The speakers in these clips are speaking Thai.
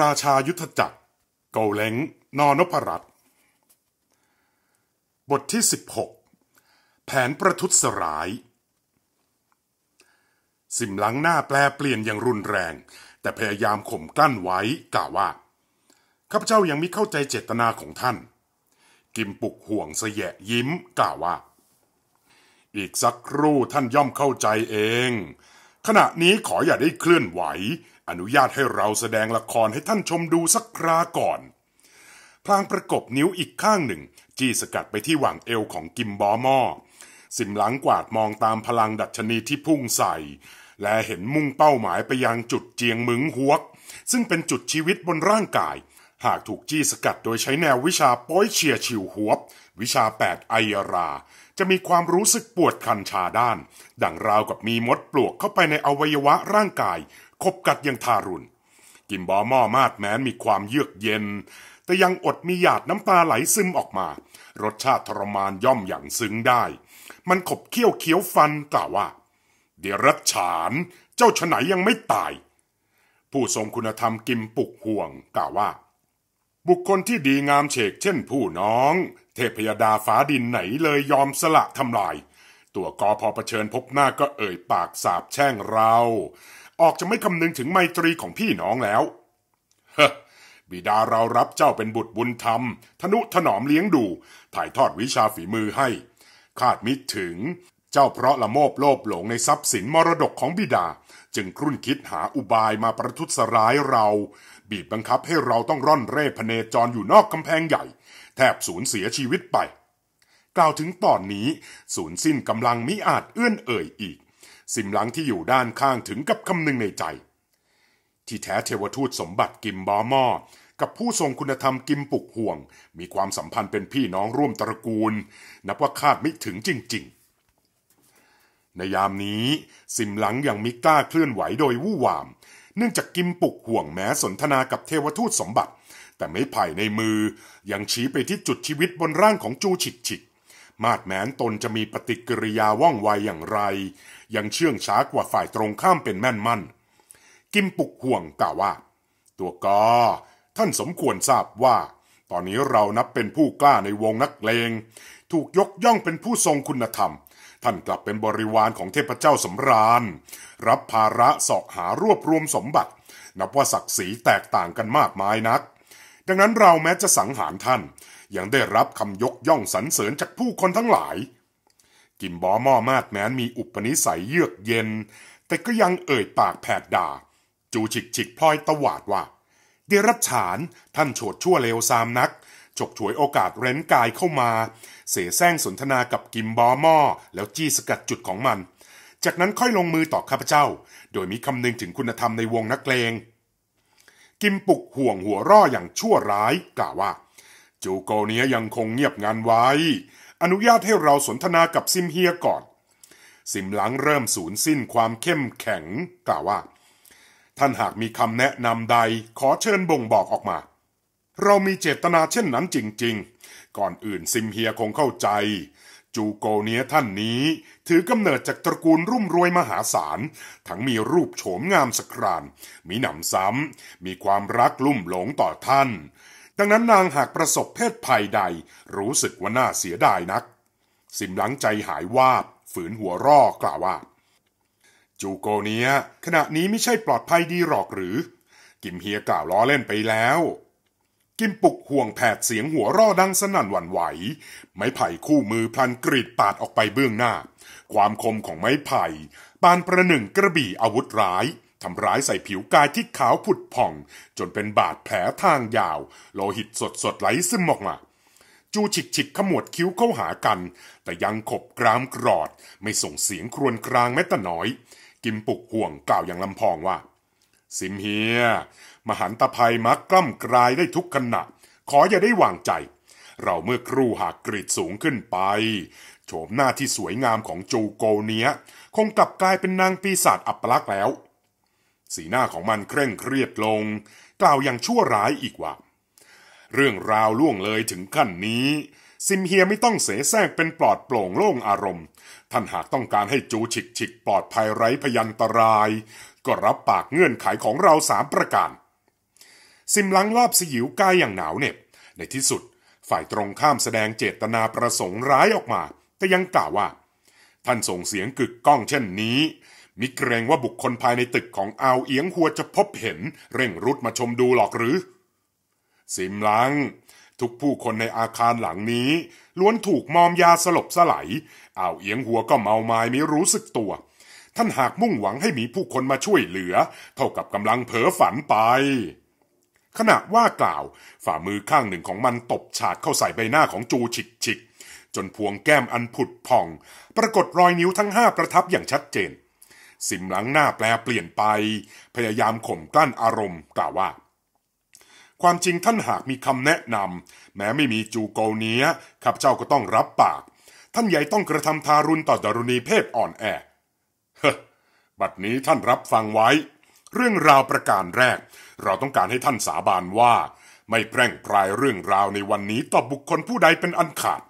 ราชายุทธจักรเกาเล้งนอนพรัตบทที่ 16 แผนประทุษร้าย สิมหลังหน้าแปลเปลี่ยนอย่างรุนแรง แต่พยายามข่มกลั้นไว้กล่าวว่าข้าพเจ้ายังไม่เข้าใจเจตนาของท่าน กิมปุกห่วงเสยะยิ้ม กล่าวว่า อีกสักครู่ท่านย่อมเข้าใจเอง ขณะนี้ขออย่าได้เคลื่อนไหวอนุญาตให้เราแสดงละครให้ท่านชมดูสักคราก่อน พลางประกบนิ้วอีกข้างหนึ่ง จี้สกัดไปที่หว่างเอวของกิมบอมอ สิมหลังกวาดมองตามพลังดัชนีที่พุ่งใส่ และเห็นมุ่งเป้าหมายไปยังจุดเจียงมึงหวก ซึ่งเป็นจุดชีวิตบนร่างกาย หากถูกจี้สกัดโดยใช้แนววิชาป้อยเชียชิวหวบ วิชาแปดไอยรา จะมีความรู้สึกปวดคันชาด้าน ดังราวกับมีมดปลวกเข้าไปในอวัยวะร่างกายขบกัดอย่างทารุณกิมบอม่อมาดแม้นมีความเยือกเย็น แต่ยังอดมีหยาดน้ำตาไหลซึมออกมา รสชาติทรมานย่อมอย่างซึ้งได้ มันขบเคี้ยวเคี้ยวฟันกล่าวว่าเดรัจฉาน เจ้าฉไหนยังไม่ตาย ผู้ทรงคุณธรรมกิมปุกห่วงกล่าวว่า บุคคลที่ดีงามเฉกเช่นผู้น้อง เทพยดาฟ้าดินไหนเลยยอมสละทำลาย ตัวกอพอเผชิญพบหน้าก็เอ่ยปากสาบแช่งเราออกจะไม่คำนึงถึงไมตรีของพี่น้องแล้ว บิดาเรารับเจ้าเป็นบุตรบุญธรรม ทนุถนอมเลี้ยงดู ถ่ายทอดวิชาฝีมือให้ คาดมิถึง เจ้าเพราะละโมบโลภหลงในทรัพย์สินมรดกของบิดา จึงครุ่นคิดหาอุบายมาประทุษร้ายเรา บีบบังคับให้เราต้องร่อนเร่พเนจรอยู่นอกกำแพงใหญ่ แทบสูญเสียชีวิตไป กล่าวถึงตอนนี้สูญสิ้นกำลังมิอาจเอื้อนเอ่ยอีกสิมหลังที่อยู่ด้านข้างถึงกับคำนึงในใจ ที่แท้เทวทูตสมบัติกิมบอมอ กับผู้ทรงคุณธรรมกิมปุกห่วงมีความสัมพันธ์เป็นพี่น้องร่วมตระกูล นับว่าคาดไม่ถึงจริง ๆ ในยามนี้สิมหลังยังมิกล้าเคลื่อนไหวโดยวู่วาม เนื่องจากกิมปุกห่วงแม้สนทนากับเทวทูตสมบัติ แต่ไม่ไผ่ในมือ ยังชี้ไปที่จุดชีวิตบนร่างของจูฉิกฉิกมาดแมนตนจะมีปฏิกิริยาว่องไวอย่างไร ยังเชื่องช้ากว่าฝ่ายตรงข้ามเป็นแม่นมั่น กิมปุกห่วงกล่าวว่า ตัวกอท่านสมควรทราบว่า ตอนนี้เรานับเป็นผู้กล้าในวงนักเลง ถูกยกย่องเป็นผู้ทรงคุณธรรม ท่านกลับเป็นบริวารของเทพเจ้าสำราญรับภาระสอกหารวบรวมสมบัติ นับว่าศักดิ์ศรีแตกต่างกันมากมายนัก ดังนั้นเราแม้จะสังหารท่านยังได้รับคำยกย่องสรรเสริญจากผู้คนทั้งหลาย กิมบอมอมาดแม้นมีอุปนิสัยเยือกเย็น แต่ก็ยังเอ่ยปากแผดด่า จูฉิกฉิกพลอยตวาดว่า เดรัจฉานท่านโฉดชั่วเลวซามนักฉกฉวยโอกาสเร้นกายเข้ามา เสแสร้งสนทนากับกิมบอมอแล้วจี้สกัดจุดของมัน จากนั้นค่อยลงมือต่อข้าพเจ้า โดยมีคำนึงถึงคุณธรรมในวงนักเลงกิมปุกห่วงหัวร่ออย่างชั่วร้ายกล่าวว่าจูโกเนียยังคงเงียบงันไว้ อนุญาตให้เราสนทนากับซิมเฮียก่อน ซิมหลังเริ่มสูญสิ้นความเข้มแข็ง กล่าวว่า ท่านหากมีคำแนะนำใดขอเชิญบ่งบอกออกมา เรามีเจตนาเช่นนั้นจริงๆ ก่อนอื่นซิมเฮียคงเข้าใจ จูโกเนียท่านนี้ถือกำเนิดจากตระกูลรุ่มรวยมหาศาล ทั้งมีรูปโฉมงามสครานมีหนำซ้ำมีความรักลุ่มหลงต่อท่านดังนั้นนางหากประสบเพศภัยใด รู้สึกว่าน่าเสียดายนัก สิมหลังใจหายวาบ ฝืนหัวร่อกล่าวว่า จูโกเนียขณะนี้ไม่ใช่ปลอดภัยดีหรอกหรือ กิมเฮียกล่าวล้อเล่นไปแล้ว กิมปุกห่วงแผดเสียงหัวร่อดังสนั่นหวั่นไหว ไม้ไผ่คู่มือพลันกรีดปาดออกไปเบื้องหน้า ความคมของไม้ไผ่ปานประหนึ่งกระบี่อาวุธร้ายทำร้ายใส่ผิวกายที่ขาวผุดผ่อง จนเป็นบาดแผลทางยาว โลหิตสดสดไหลซึมออกมา จูฉิกฉิกขมวดคิ้วเข้าหากัน แต่ยังขบกรามกรอดไม่ส่งเสียงครวญครางแม้แต่น้อย กิมปุกห่วงกล่าวอย่างลำพองว่าซิมเฮียมหันตภัยมักกล้ำกลายได้ทุกขณะ ขออย่าได้วางใจ เราเมื่อครู่หากกรีดสูงขึ้นไป โฉมหน้าที่สวยงามของจูโกเนียคงกลับกลายเป็นนางปีศาจอัปลักษ์แล้วสีหน้าของมันเคร่งเครียดลง กล่าวอย่างชั่วร้ายอีกว่า เรื่องราวล่วงเลยถึงขั้นนี้ ซิมเฮียไม่ต้องเสแสร้งเป็นปลอดโปร่งโล่งอารมณ์ ท่านหากต้องการให้จูฉิกฉิกปลอดภัยไร้พยันตราย ก็รับปากเงื่อนไขของเราสามประการ ซิมลังลอบสิวกายอย่างหนาวเหน็บ ในที่สุด ฝ่ายตรงข้ามแสดงเจตนาประสงค์ร้ายออกมา แต่ยังกล่าวว่าท่านส่งเสียงกึกก้องเช่นนี้มิเกรงว่าบุคคลภายในตึกของอาวเอียงหัวจะพบเห็น เร่งรุดมาชมดูหรอกหรือสิมลัง ทุกผู้คนในอาคารหลังนี้ ล้วนถูกมอมยาสลบสลายอาวเอียงหัวก็เมามาไม่รู้สึกตัว ท่านหากมุ่งหวังให้มีผู้คนมาช่วยเหลือ เท่ากับกำลังเผลอฝันไป ขณะว่ากล่าว ฝ่ามือข้างหนึ่งของมันตบฉาดเข้าใส่ใบหน้าของจูฉิกฉิก จนพวงแก้มอันผุดพอง ปรากฏรอยนิ้วทั้งห้าประทับอย่างชัดเจนสิมหลังหน้าแปลเปลี่ยนไป พยายามข่มกลั้นอารมณ์ กล่าวว่า ความจริงท่านหากมีคำแนะนำแม้ไม่มีจูโกเนียข้าพเจ้าก็ต้องรับปาก ท่านใหญ่ต้องกระทำทารุณต่อดรุณีเพศอ่อนแอเฮ้บัดนี้ท่านรับฟังไว้ เรื่องราวประการแรก เราต้องการให้ท่านสาบานว่า ไม่แพร่งพรายเรื่องราวในวันนี้ต่อบุคคลผู้ใดเป็นอันขาด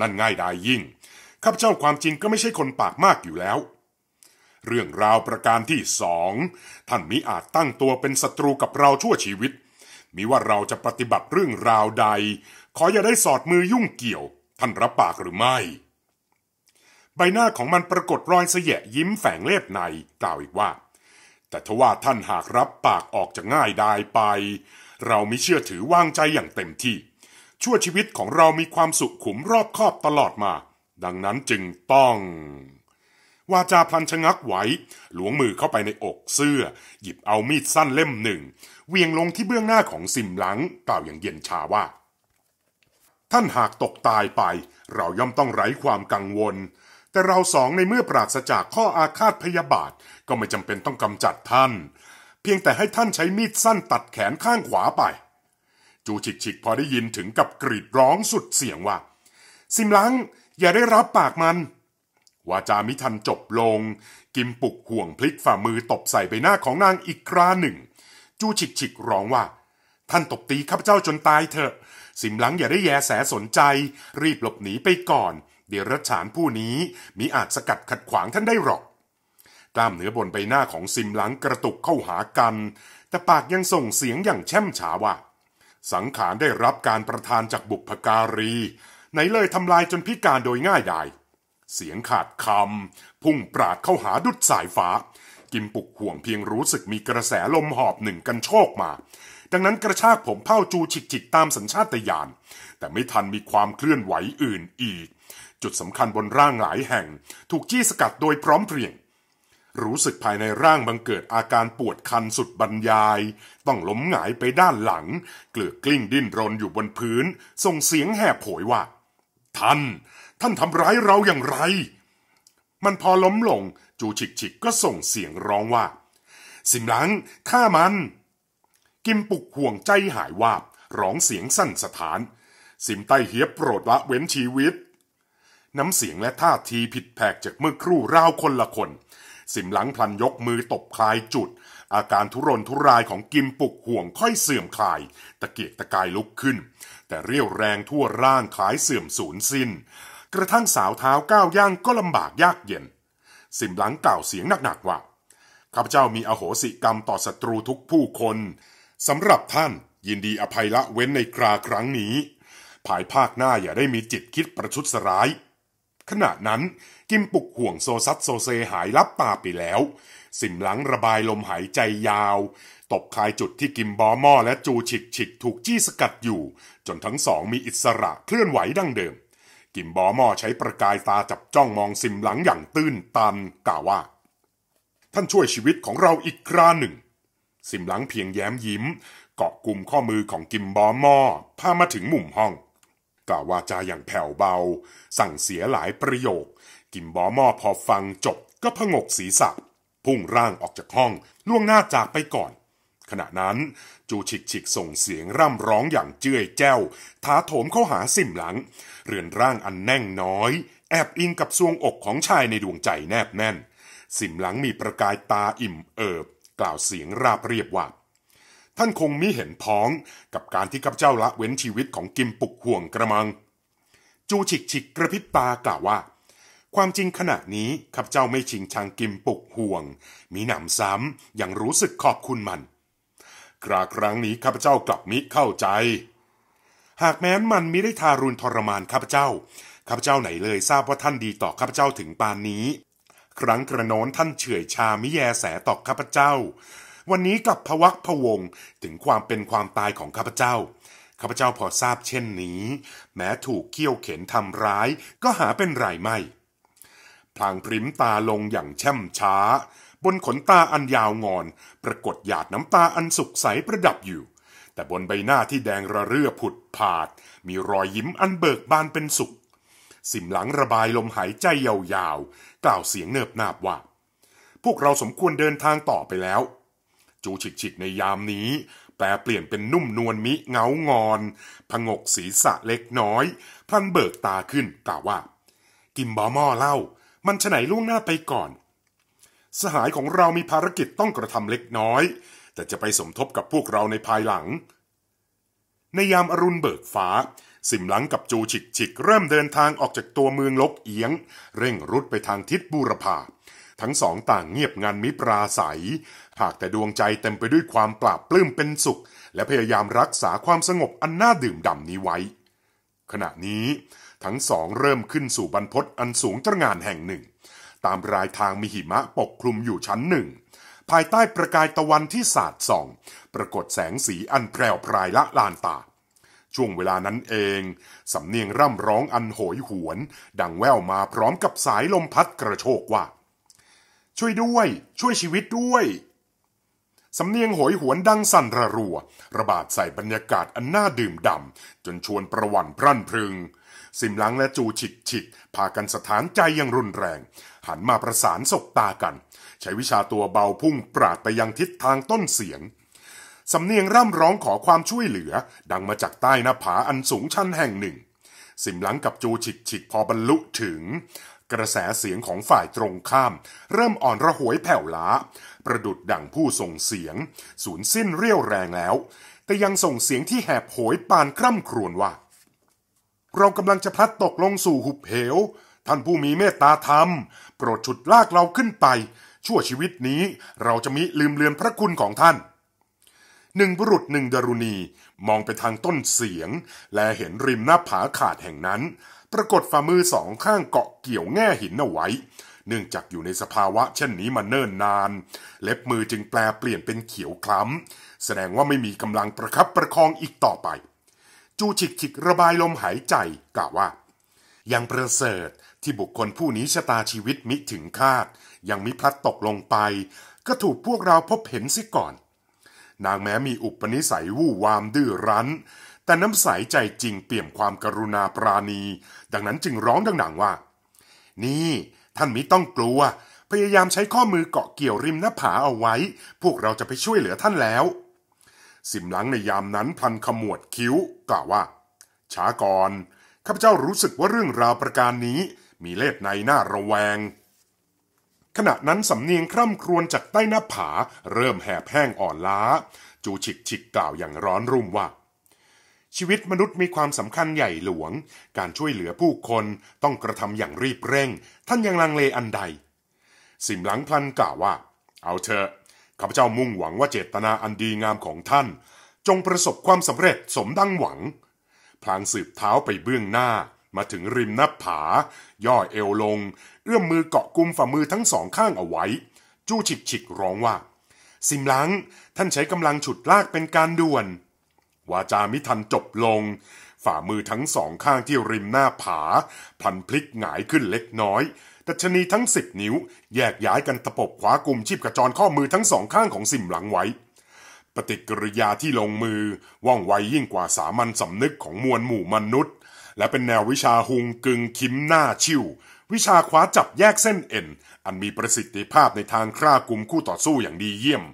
นั่นง่ายดายยิ่งข้าพเจ้าความจริงก็ไม่ใช่คนปากมากอยู่แล้วเรื่องราวประการที่สองท่านมิอาจตั้งตัวเป็นศัตรูกับเราชั่วชีวิตมิว่าเราจะปฏิบัติเรื่องราวใด ขออย่าได้สอดมือยุ่งเกี่ยว ท่านรับปากหรือไม่ ใบหน้าของมันปรากฏรอยเสยะยิ้มแฝงเล็บในกล่าวอีกว่า แต่ทว่าท่านหากรับปากออกจะง่าย ดายไป เราไม่เชื่อถือวางใจอย่างเต็มที่ ชั่วชีวิตของเรามีความสุขขุมรอบคอบตลอดมา ดังนั้นจึงต้องวาจาพลันชะงักไหวหลวงมือเข้าไปในอกเสื้อ หยิบเอามีดสั้นเล่มหนึ่ง เวียงลงที่เบื้องหน้าของซิมหลังกล่าวอย่างเย็นชาว่า ท่านหากตกตายไป เราย่อมต้องไร้ความกังวล แต่เราสองในเมื่อปราศจากข้ออาฆาตพยาบาท ก็ไม่จำเป็นต้องกำจัดท่าน เพียงแต่ให้ท่านใช้มีดสั้นตัดแขนข้างขวาไป จูฉิกฉิกพอได้ยินถึงกับกรีดร้องสุดเสียงว่าซิมหลังอย่าได้รับปากมันวาจามิทันจบลง กิมปุกห่วงพลิกฝ่ามือตบใส่ใบหน้าของนางอีกคราหนึ่ง จู้ฉิกฉิกร้องว่า ท่านตบตีข้าพเจ้าจนตายเถอะสิมหลังอย่าได้แยแสสนใจ รีบหลบหนีไปก่อน เดรัจฉานผู้นี้มิอาจสกัดขัดขวางท่านได้หรอกกล้ามเนื้อบนใบหน้าของสิมหลังกระตุกเข้าหากัน แต่ปากยังส่งเสียงอย่างแช่ม้าว่า สังขารได้รับการประทานจากบุพการีไหนเลยทำลายจนพิการโดยง่ายดายเสียงขาดคำพุ่งปราดเข้าหาดุดสายฟ้า กิมปุกห่วงเพียงรู้สึกมีกระแสลมหอบหนึ่งกันโชกมา ดังนั้นกระชากผมเผ้าจูฉิกฉิกตามสัญชาตญาณแต่ไม่ทันมีความเคลื่อนไหวอื่นอีก จุดสำคัญบนร่างหลายแห่ง ถูกจี้สกัดโดยพร้อมเพรียง รู้สึกภายในร่างบังเกิดอาการปวดคันสุดบรรยาย ต้องล้มหงายไปด้านหลังเกลือกกลิ้งดิ้นรนอยู่บนพื้น ส่งเสียงแหบโหยว่าท่านท่านทำร้ายเราอย่างไร มันพอล้มลง จูฉิกฉิกก็ส่งเสียงร้องว่า สิมหลังฆ่ามัน กิมปุกห่วงใจหายวาบ ร้องเสียงสั่นสถาน สิมใต้เฮียบโปรดละเว้นชีวิต น้ำเสียงและท่าทีผิดแผกจากเมื่อครู่ราวคนละคน สิมหลังพลันยกมือตบคลายจุด อาการทุรนทุรายของกิมปุกห่วงค่อยเสื่อมคลาย ตะเกียกตะกายลุกขึ้น แต่เรียวแรงทั่วร่างคลายเสื่อมสูญสิน้นกระทั่งสาวเท้าก้าวย่างก็ลำบากยากเย็น สิมหลังกล่าวเสียงหนักๆว่าข้าพเจ้ามีอโหสิกรรมต่อศัตรูทุกผู้คน สำหรับท่านยินดีอภัยละเว้นในคราครั้งนี้ ภายภาคหน้าอย่าได้มีจิตคิดประชุดสร้าย ขณะนั้นกิมปุกห่วงโซซัดโซเซหายลับป่าไปแล้ว สิมหลังระบายลมหายใจยาวตบคายจุดที่กิมบอมอและจูฉิกฉิกถูกจี้สกัดอยู่ จนทั้งสองมีอิสระเคลื่อนไหวดังเดิมกิมบอม่อใช้ประกายตาจับจ้องมองซิมหลังอย่างตื้นตันกล่าวว่า ท่านช่วยชีวิตของเราอีกคราหนึ่งซิมหลังเพียงแย้มยิ้ม เกาะกลุ่มข้อมือของกิมบอม่อพามาถึงมุมห้อง กล่าววาจาอย่างแผ่วเบา สั่งเสียหลายประโยค กิมบอม่อพอฟังจบก็พงกศีรษะพุ่งร่างออกจากห้องล่วงหน้าจากไปก่อนขณะนั้นจูฉิกฉิกส่งเสียงร่ำร้องอย่างเจื้อยแจ้วท้าโถมเข้าหาสิมหลังเรือนร่างอันแน่งน้อย แอบอิงกับซวงอกของชายในดวงใจแนบแน่น สิมหลังมีประกายตาอิ่มเอิบ กล่าวเสียงราบเรียบว่า ท่านคงมิเห็นพ้องกับการที่ข้าพเจ้าละเว้นชีวิตของกิมปุกห่วงกระมัง จูฉิกฉิกกระพริบตากล่าวว่า ความจริงขณะนี้ข้าพเจ้าไม่ชิงชังกิมปุกห่วง มีหนำซ้ำยังรู้สึกขอบคุณมันคราครั้งนี้ข้าพเจ้ากลับมิ เข้าใจ หากแม้นมันมิได้ทารุณทรมานข้าพเจ้า ข้าพเจ้าไหนเลยทราบว่าท่านดีต่อข้าพเจ้าถึงปานนี้ ครั้งกระโน้นท่านเฉื่อยชามิแยแสต่อข้าพเจ้า วันนี้กลับพวักพวงถึงความเป็นความตายของข้าพเจ้า ข้าพเจ้าพอทราบเช่นนี้ แม้ถูกเขี้ยวเข็นทำร้าย ก็หาเป็นไรไม่ พลางพริมตาลงอย่างแช่มช้าบนขนตาอันยาวงอน ปรากฏหยาดน้ำตาอันสุกใสประดับอยู่ แต่บนใบหน้าที่แดงระเรื่อผุดผาด มีรอยยิ้มอันเบิกบานเป็นสุข สิมหลังระบายลมหายใจยาวๆ กล่าวเสียงเนิบนาบว่าพวกเราสมควรเดินทางต่อไปแล้ว จูฉิกฉิกในยามนี้ แปลเปลี่ยนเป็นนุ่มนวลมิเงางอน พงกศีรษะเล็กน้อย พันเบิกตาขึ้นกล่าวว่า กิมบอมอเล่า มันฉไหนล่วงหน้าไปก่อนสหายของเรามีภารกิจต้องกระทำเล็กน้อย แต่จะไปสมทบกับพวกเราในภายหลัง ในยามอรุณเบิกฟ้า สิมหลังกับจูฉิกฉิกเริ่มเดินทางออกจากตัวเมืองลกเอียง เร่งรุดไปทางทิศบูรพาทั้งสองต่างเงียบงันมิปราศัยหากแต่ดวงใจเต็มไปด้วยความปราบปลื้มเป็นสุข และพยายามรักษาความสงบอันน่าดื่มด่ำนี้ไว้ ขณะนี้ทั้งสอง เริ่มขึ้นสู่บรรพศอันสูงตระงานแห่งหนึ่งตามรายทางมีหิมะปกคลุมอยู่ชั้นหนึ่ง ภายใต้ประกายตะวันที่สาดส่อง ปรากฏแสงสีอันแพรวพรายละลานตา ช่วงเวลานั้นเองสำเนียงร่ำร้องอันโหยหวน ดังแว่วมาพร้อมกับสายลมพัดกระโชกว่า ช่วยด้วย ช่วยชีวิตด้วย สำเนียงโหยหวนดังสั่นระรัว ระบาดใส่บรรยากาศอันน่าดื่มด่ำจนชวนประวันพรั่นพรึงซิมลังและจูฉิกฉิกพากันสถานใจอย่างรุนแรง หันมาประสานศบตากัน ใช้วิชาตัวเบาพุ่งปราดไปยังทิศทางต้นเสียง สำเนียงร่ำร้องขอความช่วยเหลือ ดังมาจากใต้หน้าผาอันสูงชันแห่งหนึ่ง สิมหลังกับจูฉิกฉิกพอบรรลุถึง กระแสเสียงของฝ่ายตรงข้าม เริ่มอ่อนระหวยแผ่วล้า ประดุดดังผู้ส่งเสียงสูญสิ้นเรี่ยวแรงแล้ว แต่ยังส่งเสียงที่แหบโหยปานคร่ำครวญว่าเรากำลังจะพลัดตกลงสู่หุบเหว ท่านผู้มีเมตตาธรรม โปรดฉุดลากเราขึ้นไป ชั่วชีวิตนี้เราจะมิลืมเลือนพระคุณของท่าน หนึ่งบุรุษหนึ่งดรุณีมองไปทางต้นเสียง และเห็นริมหน้าผาขาดแห่งนั้น ปรากฏฝ่ามือสองข้างเกาะเกี่ยวแง่หินเอาไว้ เนื่องจากอยู่ในสภาวะเช่นนี้มาเนิ่นนาน เล็บมือจึงแปลเปลี่ยนเป็นเขียวคล้ำ แสดงว่าไม่มีกำลังประคับประคองอีกต่อไปจูฉิกฉิกระบายลมหายใจ กล่าวว่า ยังประเสริฐที่บุคคลผู้นี้ชะตาชีวิตมิถึงคาด ยังมิพลัดตกลงไปก็ถูกพวกเราพบเห็นซิก่อน นางแม้มีอุปนิสัยวู่วามดื้อรั้น แต่น้ำใสใจจริงเปี่ยมความกรุณาปราณี ดังนั้นจึงร้องดังหนังว่า นี่ ท่านมิต้องกลัว พยายามใช้ข้อมือเกาะเกี่ยวริมหน้าผาเอาไว้ พวกเราจะไปช่วยเหลือท่านแล้ว สิมหลังในยามนั้นพันขมวดคิ้วกล่าวว่าช้าก่อนข้าพเจ้ารู้สึกว่าเรื่องราวประการนี้มีเลหดในหน้าระแวง ขณะนั้นสำเนียงคร่ำครวญจากใต้หน้าผา เริ่มแหบแห้งอ่อนล้า จูฉิกฉิกกล่าวอย่างร้อนรุ่มว่า ชีวิตมนุษย์มีความสำคัญใหญ่หลวง การช่วยเหลือผู้คนต้องกระทำอย่างรีบเร่ง ท่านยังลังเลอันใด สิมหลังพลันกล่าวว่า เอาเถอะข้าพเจ้ามุ่งหวังว่าเจตนาอันดีงามของท่านจงประสบความสำเร็จสมดังหวังพลางสืบเท้าไปเบื้องหน้า มาถึงริมหน้าผา ย่อเอวลง เอื้อมมือเกาะกุมฝ่ามือทั้งสองข้างเอาไว้ จู้ฉิกฉิกร้องว่า สิมลังท่านใช้กำลังฉุดลากเป็นการด่วนวาจามิทันจบลงฝ่ามือทั้งสองข้างที่ริมหน้าผาพันพลิกหงายขึ้นเล็กน้อยตัชนีทั้งสิบนิ้วแยกย้ายกันตะปบขวากลุ่มชีพกระจรข้อมือทั้งสองข้างของสิมหลังไว้ปฏิกิริยาที่ลงมือ ว่องไวยิ่งกว่าสามัญสำนึกของมวลหมู่มนุษย์ และเป็นแนววิชาฮุงกึงคิมหน้าชิววิชาคว้าจับแยกเส้นเอ็น อันมีประสิทธิภาพในทางฆ่ากลุ่มคู่ต่อสู้อย่างดีเยี่ยม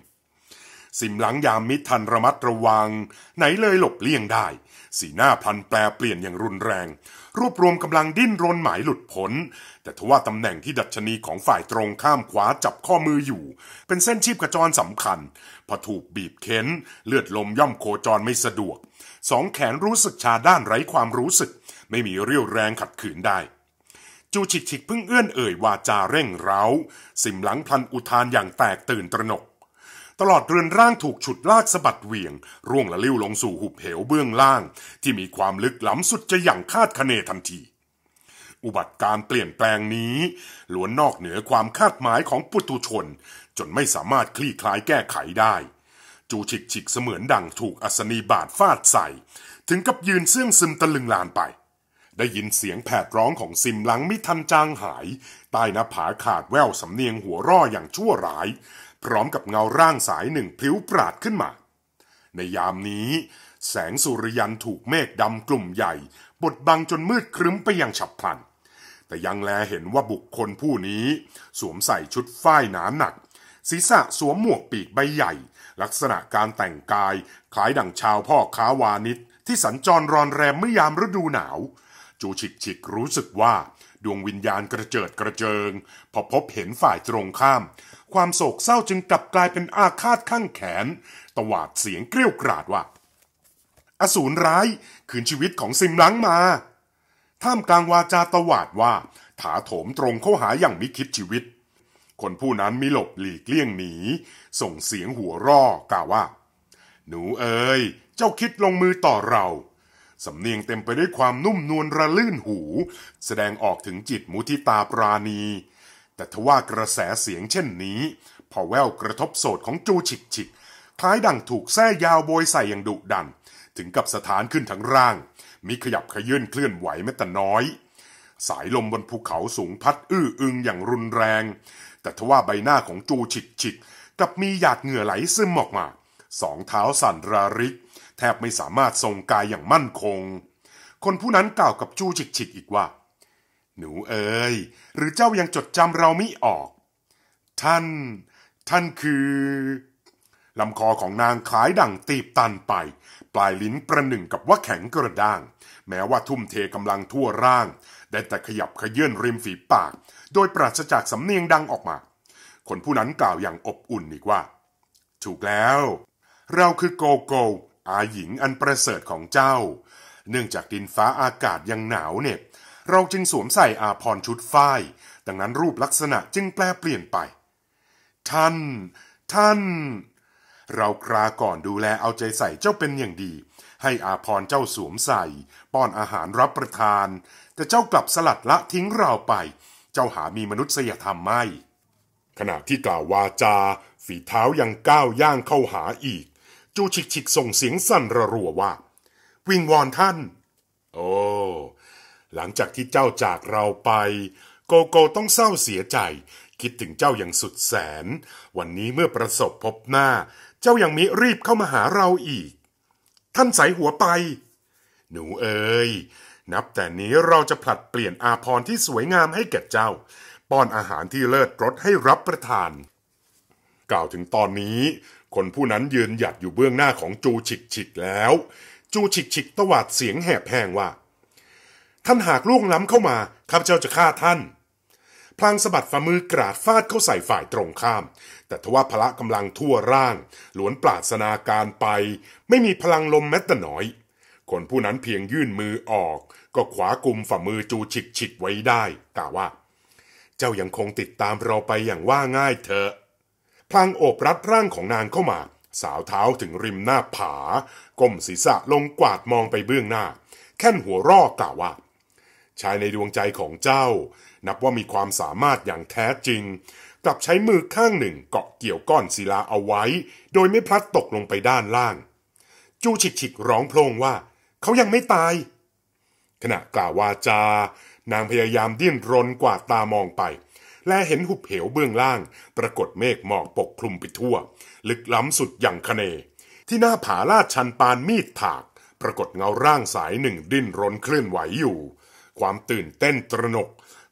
สิมหลังยามมิทันระมัดระวังไหนเลยหลบเลี่ยงได้ สีหน้าพันแปลเปลี่ยนอย่างรุนแรงรวบรวมกำลังดิ้นรนหมายหลุดพ้นแต่ทว่าตำแหน่งที่ดัชนีของฝ่ายตรงข้ามขวาจับข้อมืออยู่ เป็นเส้นชีพกระจรสำคัญพอถูกบีบเค้น เลือดลมย่อมโคจรไม่สะดวกสองแขนรู้สึกชาด้านไร้ความรู้สึก ไม่มีเรี่ยวแรงขัดขืนได้ จูฉิกฉิกพึ่งเอื้อนเอ่ยวาจาเร่งเร้าสิมหลังพลันอุทานอย่างแตกตื่นตระหนกตลอดเรือนร่างถูกฉุดลากสะบัดเหวี่ยง ร่วงละลิ้วลงสู่หุบเหวเบื้องล่าง ที่มีความลึกล้ำสุดจะอย่างคาดคะเนทันที อุบัติการเปลี่ยนแปลงนี้ล้วนนอกเหนือความคาดหมายของปุตุชน จนไม่สามารถคลี่คลายแก้ไขได้ จูฉิกฉิกเสมือนดังถูกอัศนีบาดฟาดใส่ถึงกับยืนเสื่องซึมตะลึงลานไป ได้ยินเสียงแผดร้องของซิมหลังมิทันจางหายใต้น้าผาขาดแววสำเนียงหัวร่ออย่างชั่วร้ายพร้อมกับเงาร่างสายหนึ่งพลิ้วปราดขึ้นมา ในยามนี้ แสงสุริยันถูกเมฆดำกลุ่มใหญ่บดบังจนมืดครึ้มไปอย่างฉับพลัน แต่ยังแลเห็นว่าบุคคลผู้นี้ สวมใส่ชุดฝ้ายหนาหนัก ศีรษะสวมหมวกปีกใบใหญ่ ลักษณะการแต่งกาย คล้ายดั่งชาวพ่อค้าวานิชที่สัญจรรอนแรมเมื่อยามฤดูหนาว จูฉิกฉิกรู้สึกว่าดวงวิญญาณกระเจิดกระเจิงพอพบเห็นฝ่ายตรงข้ามความโศกเศร้าจึงกลับกลายเป็นอาฆาตข้างแขน ตวาดเสียงเกลี้ยวกราดว่าอสูรร้ายคืนชีวิตของซิมลังมา ท่ามกลางวาจาตวาดว่า ถาโถมตรงเข้าหาอย่างมิคิดชีวิต คนผู้นั้นมิหลบหลีกเลี่ยงหนี ส่งเสียงหัวร่อกล่าวว่า หนูเอ๋ยเจ้าคิดลงมือต่อเรา สำเนียงเต็มไปด้วยความนุ่มนวลระลื่นหู แสดงออกถึงจิตมุทิตาปราณีแต่ทว่ากระแสเสียงเช่นนี้ พอแววกระทบโสดของจูฉิกฉิกคล้ายดังถูกแส้ยาวโบยใส่อย่างดุดัน ถึงกับสถานขึ้นทั้งร่าง มีขยับขยื่นเคลื่อนไหวแม้แต่น้อย สายลมบนภูเขาสูงพัดอื้ออึงอย่างรุนแรง แต่ทว่าใบหน้าของจูฉิกฉิกกับมีหยาดเหงื่อไหลซึมออกมาสองเท้าสั่นราริก แทบไม่สามารถทรงกายอย่างมั่นคง คนผู้นั้นกล่าวกับจูฉิกฉิกอีกว่าหนูเอ๋ยหรือเจ้ายังจดจำเราไม่ออก ท่าน ท่านคือลำคอของนางคล้ายดั่งตีบตันไป ปลายลิ้นประหนึ่งกับว่าแข็งกระด้าง แม้ว่าทุ่มเทกำลังทั่วร่าง ได้แต่ขยับขยื่นริมฝีปาก โดยปราศจากสำเนียงดังออกมา คนผู้นั้นกล่าวอย่างอบอุ่นอีกว่า ถูกแล้ว เราคือโกโก อาหญิงอันประเสริฐของเจ้า เนื่องจากดินฟ้าอากาศยังหนาวเหน็บเราจึงสวมใส่อาพรชุดฝ้าย ดังนั้นรูปลักษณะจึงแปลเปลี่ยนไป ท่าน ท่าน เราคราก่อนดูแลเอาใจใส่เจ้าเป็นอย่างดี ให้อาพรเจ้าสวมใส่ ป้อนอาหารรับประทาน แต่เจ้ากลับสลัดละทิ้งเราไป เจ้าหามีมนุษยธรรมไม่ ขณะที่กล่าววาจา ฝีเท้ายังก้าวย่างเข้าหาอีก จูชิกชิกส่งเสียงสั่นระรัวว่า วิงวอนท่าน โอ้หลังจากที่เจ้าจากเราไป โกโก้ต้องเศร้าเสียใจ คิดถึงเจ้าอย่างสุดแสน วันนี้เมื่อประสบพบหน้า เจ้ายังมิรีบเข้ามาหาเราอีก ท่านใสหัวไป หนูเอ๋ยนับแต่นี้เราจะผลัดเปลี่ยนอาพรที่สวยงามให้แก่เจ้าป้อนอาหารที่เลิศรสให้รับประทาน กล่าวถึงตอนนี้ คนผู้นั้นยืนหยัดอยู่เบื้องหน้าของจูฉิกฉิกแล้ว จูฉิกฉิกตวาดเสียงแหบแพงว่าท่านหากล่วงล้ำเข้ามา ข้าพเจ้าจะฆ่าท่าน พลางสะบัดฝ่ามือกราดฟาดเข้าใส่ฝ่ายตรงข้าม แต่ทว่าพละกำลังทั่วร่าง หลวนปราศนาการไป ไม่มีพลังลมแม้แต่น้อย คนผู้นั้นเพียงยื่นมือออก ก็ขวากลุ่มฝ่ามือจูฉิกฉิกไว้ได้ กล่าวว่า เจ้ายังคงติดตามเราไปอย่างว่าง่ายเถอะพลางโอบรัดร่างของนางเข้ามา สาวเท้าถึงริมหน้าผา ก้มศีรษะลงกวาดมองไปเบื้องหน้า แค่นหัวรอกล่าวว่าชายในดวงใจของเจ้านับว่ามีความสามารถอย่างแท้จริง กลับใช้มือข้างหนึ่งเกาะเกี่ยวก้อนศิลาเอาไว้โดยไม่พลัดตกลงไปด้านล่าง จูฉิกฉิกร้องโพลงว่า เขายังไม่ตาย ขณะกล่าววาจา นางพยายามดิ้นรนกวาดตามองไป และเห็นหุบเหวเบื้องล่าง ปรากฏเมฆหมอกปกคลุมไปทั่ว ลึกล้ำสุดอย่างคเน ที่หน้าผาลาดชันปานมีดถากปรากฏเงาร่างสายหนึ่งดิ้นรนเคลื่อนไหวอยู่ความตื่นเต้นตระหนก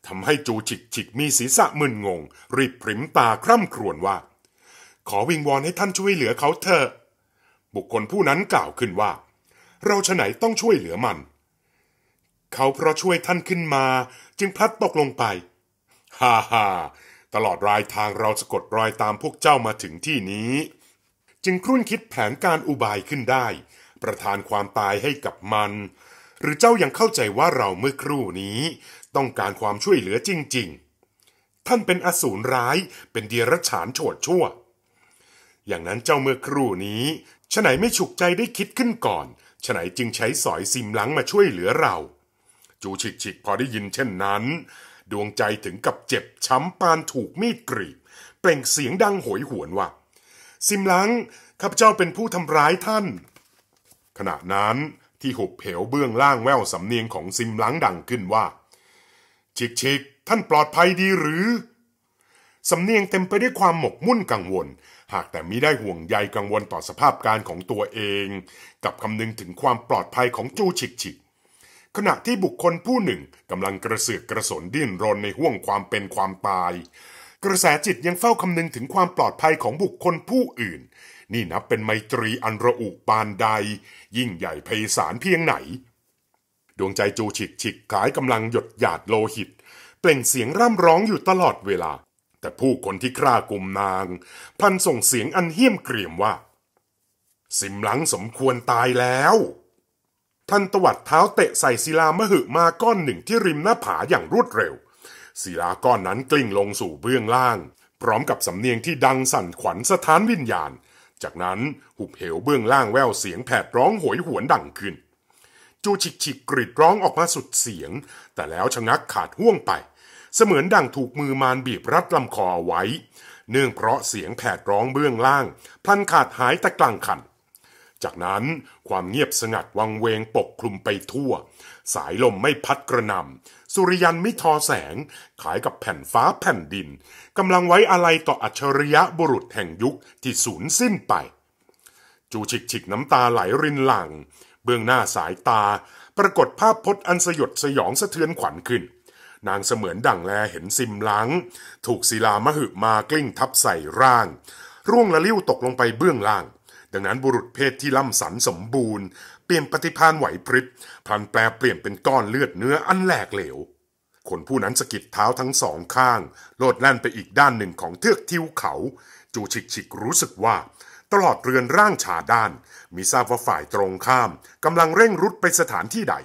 ทำให้จูฉิกฉิกมีศีรษะมึนงงรีบพริมตาคร่ำครวญว่า ขอวิงวอนให้ท่านช่วยเหลือเขาเถอะ บุคคลผู้นั้นกล่าวขึ้นว่า เราฉไหนต้องช่วยเหลือมัน เขาเพราะช่วยท่านขึ้นมา จึงพลัดตกลงไปฮ่าฮ่าตลอดรายทางเราสะกดรอยตามพวกเจ้ามาถึงที่นี้ จึงครุ่นคิดแผนการอุบายขึ้นได้ ประทานความตายให้กับมันหรือเจ้ายังเข้าใจว่าเราเมื่อครู่นี้ ต้องการความช่วยเหลือจริง ๆ ท่านเป็นอสูรร้ายเป็นเดรัจฉานโฉดชั่ว อย่างนั้นเจ้าเมื่อครู่นี้ฉไหนไม่ฉุกใจได้คิดขึ้นก่อนฉไหนจึงใช้สอยซิมหลังมาช่วยเหลือเรา จูฉิกฉิกพอได้ยินเช่นนั้น ดวงใจถึงกับเจ็บ ช้ำปานถูกมีดกรีดเปล่งเสียงดังโหยหวนว่าซิมหลังข้าพเจ้าเป็นผู้ทำร้ายท่าน ขณะนั้นที่หุบเหวเบื้องล่างแววสำเนียงของซิมลังดังขึ้นว่าชิกชิกท่านปลอดภัยดีหรือ สำเนียงเต็มไปด้วยความหมกมุ่นกังวล หากแต่มิได้ห่วงใยกังวลต่อสภาพการของตัวเอง กับคำนึงถึงความปลอดภัยของจูชิกชิก ขณะที่บุคคลผู้หนึ่งกำลังกระเสือกกระสนดิ้นรนในห่วงความเป็นความตาย กระแสจิตยังเฝ้าคำนึงถึงความปลอดภัยของบุคคลผู้อื่นนี่นับเป็นไมตรีอันระอุปานใด ยิ่งใหญ่ไพศาลเพียงไหน ดวงใจจูฉิกฉิกขายกำลังหยดหยาดโลหิต เปล่งเสียงร่ำร้องอยู่ตลอดเวลา แต่ผู้คนที่ฆ่ากลุ่มนาง พันส่งเสียงอันเหี้ยมเกรียมว่า สิมหลังสมควรตายแล้ว ท่านตวัดเท้าเตะใส่ศิลามหึมาก้อนหนึ่งที่ริมหน้าผาอย่างรวดเร็ว ศิลาก้อนนั้นกลิ้งลงสู่เบื้องล่าง พร้อมกับสำเนียงที่ดังสั่นขวัญสถานวิญญาณจากนั้นหุบเหวเบื้องล่างแววเสียงแผดร้องโหยหวนดังขึ้น จูฉิกฉิกกรีดร้องออกมาสุดเสียง แต่แล้วชะงักขาดห่วงไป เสมือนดังถูกมือมารบีบรัดลำคอเอาไว้ เนื่องเพราะเสียงแผดร้องเบื้องล่างพลันขาดหายตะกลางคัน จากนั้นความเงียบสงัดวังเวงปกคลุมไปทั่วสายลมไม่พัดกระนำสุริยันมิทอแสงขายกับแผ่นฟ้าแผ่นดิน กำลังไว้อะไรต่ออัจฉริยะบุรุษแห่งยุคที่สูญสิ้นไป จูฉิกฉิกน้ำตาไหลรินหลังเบื้องหน้าสายตา ปรากฏภาพพจน์อันสยดสยองสะเทือนขวัญขึ้น นางเสมือนดั่งแลเห็นซิมลัง ถูกศิลามหึมากลิ้ง ทับใส่ร่าง ร่วงละลิ้วตกลงไปเบื้องล่างดังนั้นบุรุษเพศที่ล่ำสันสมบูรณ์เปลี่ยนปฏิพานไหวพริบพลันแปลเปลี่ยนเป็นก้อนเลือดเนื้ออันแหลกเหลว คนผู้นั้นสะกิดเท้าทั้งสองข้าง โลดแล่นไปอีกด้านหนึ่งของเทือกทิวเขา จูชิกชิกรู้สึกว่า ตลอดเรือนร่างชาด้าน มีทราบว่าฝ่ายตรงข้ามกำลังเร่งรุดไปสถานที่ใด